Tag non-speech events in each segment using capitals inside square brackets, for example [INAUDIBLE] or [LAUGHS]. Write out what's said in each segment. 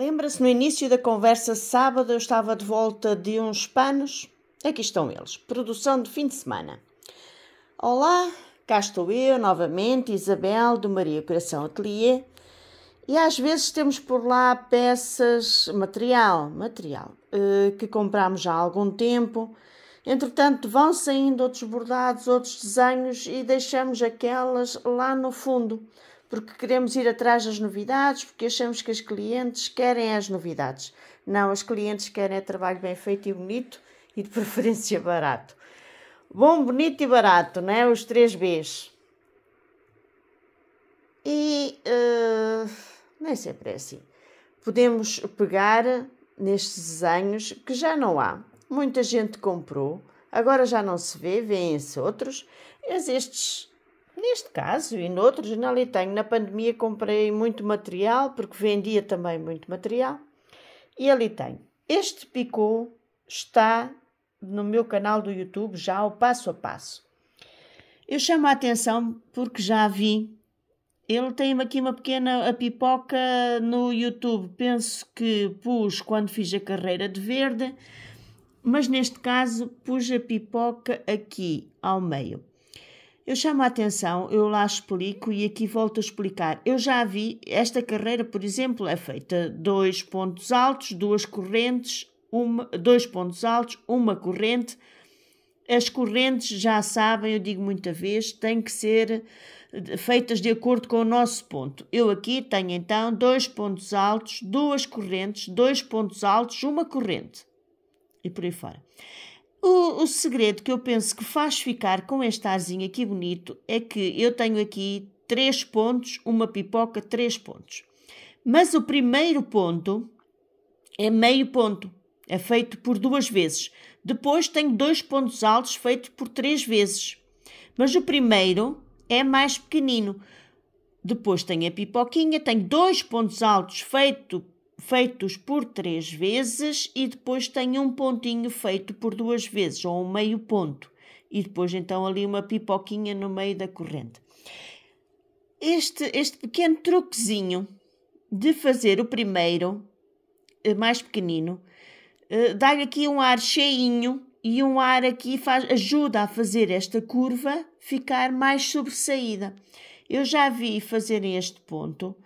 Lembra-se no início da conversa sábado eu estava de volta de uns panos? Aqui estão eles, produção de fim de semana. Olá, cá estou eu novamente, Isabel do Maria Coração Atelier. E às vezes temos por lá peças, material, material, eh, que compramos já há algum tempo. Entretanto, vão saindo outros bordados, outros desenhos e deixamos aquelas lá no fundo porque queremos ir atrás das novidades, porque achamos que as clientes querem as novidades. Não, as clientes querem é trabalho bem feito e bonito e de [LAUGHS] preferência barato. Bom, bonito e barato, né? Os três Bs. E uh, nem sempre é assim. Podemos pegar nestes desenhos que já não há. Muita gente comprou, agora já não se vê, vêem-se outros. Mas estes Neste caso e noutros, na na pandemia comprei muito material, porque vendia também muito material. E ali tem. Este picô está no meu canal do YouTube já o passo a passo. Eu chamo a atenção porque já vi. Ele tem aqui uma pequena a pipoca no YouTube. Penso que pus quando fiz a carreira de verde, mas neste caso pus a pipoca aqui ao meio eu chamo a atenção, eu lá explico e aqui volto a explicar. Eu já vi, esta carreira, por exemplo, é feita dois pontos altos, duas correntes, uma, dois pontos altos, uma corrente. As correntes, já sabem, eu digo muita vez, têm que ser eh, feitas de acordo com o nosso ponto. Eu aqui tenho então dois pontos altos, duas correntes, dois pontos altos, uma corrente. E por aí fora. O, o, segredo que eu penso que faz ficar com este arzinho aqui bonito é que eu tenho aqui três pontos, uma pipoca, três pontos. Mas o primeiro ponto é meio ponto, é feito por duas vezes. Depois tenho dois pontos altos feitos por três vezes. Mas o primeiro é mais pequenino. Depois tenho a pipoquinha, tenho dois pontos altos feito feitos por três vezes e depois tem um pontinho feito por duas vezes, ou um meio ponto. E depois, então, ali uma pipoquinha no meio da corrente. Este, este pequeno truquezinho de fazer o primeiro, eh, mais pequenino, eh, dá-lhe aqui um ar cheinho e um ar aqui faz, ajuda a fazer esta curva ficar mais sobressaída. Eu já vi fazerem este ponto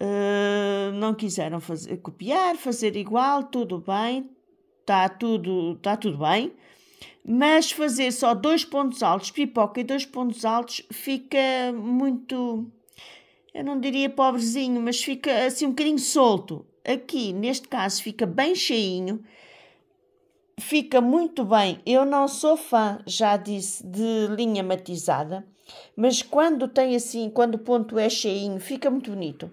Uh, não quiseram fazer, copiar, fazer igual, tudo bem, está tudo, tá tudo bem, mas fazer só dois pontos altos, pipoca e dois pontos altos, fica muito, eu não diria pobrezinho, mas fica assim um bocadinho solto. Aqui, neste caso, fica bem cheinho, fica muito bem. Eu não sou fã, já disse, de linha matizada, mas quando tem assim, quando o ponto é cheinho, fica muito bonito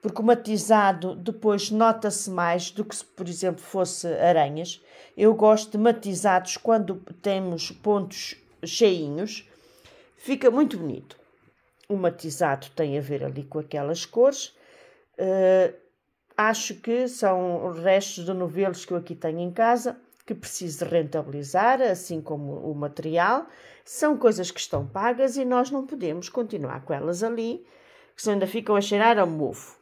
porque o matizado depois nota-se mais do que se, por exemplo, fosse aranhas. Eu gosto de matizados quando temos pontos cheinhos, fica muito bonito. O matizado tem a ver ali com aquelas cores. Uh, acho que são restos de novelos que eu aqui tenho em casa que preciso rentabilizar, assim como o material. São coisas que estão pagas e nós não podemos continuar com elas ali, que ainda ficam a cheirar a mofo.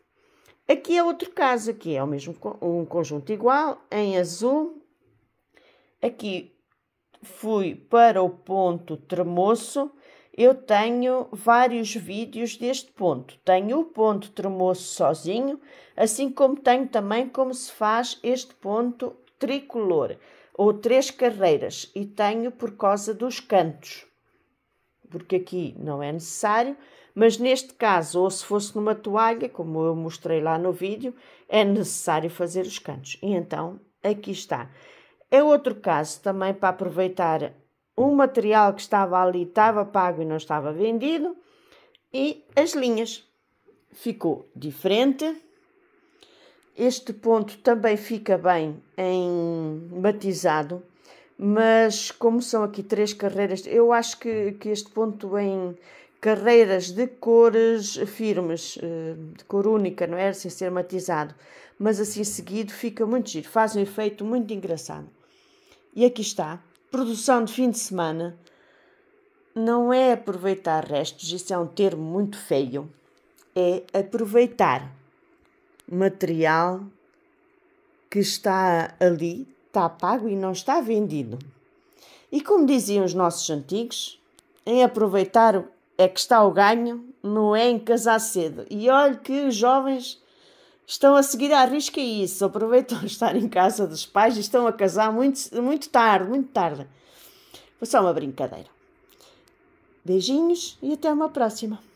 Aqui é outro caso, aqui é o mesmo um conjunto igual, em azul. Aqui fui para o ponto tremoço. Eu tenho vários vídeos deste ponto. Tenho o ponto tremoço sozinho, assim como tenho também como se faz este ponto tricolor, ou três carreiras, e tenho por causa dos cantos, porque aqui não é necessário, mas neste caso, ou se fosse numa toalha, como eu mostrei lá no vídeo, é necessário fazer os cantos. E então, aqui está. É outro caso também para aproveitar um material que estava ali, estava pago e não estava vendido, e as linhas. Ficou diferente. Este ponto também fica bem em batizado, mas como são aqui três carreiras, eu acho que, que este ponto em carreiras de cores firmes, eh, de cor única, não é? Sem ser matizado. Mas assim seguido fica muito giro, faz um efeito muito engraçado. E aqui está, produção de fim de semana. Não é aproveitar restos, isso é um termo muito feio. É aproveitar material que está ali, está pago e não está vendido. E como diziam os nossos antigos, em aproveitar é que está o ganho, não é em casar cedo. E olhe que os jovens estão a seguir à risca isso, aproveitam [LAUGHS] estar em casa dos pais e estão a casar muito, muito tarde, muito tarde. Foi só uma brincadeira. Beijinhos e até uma próxima.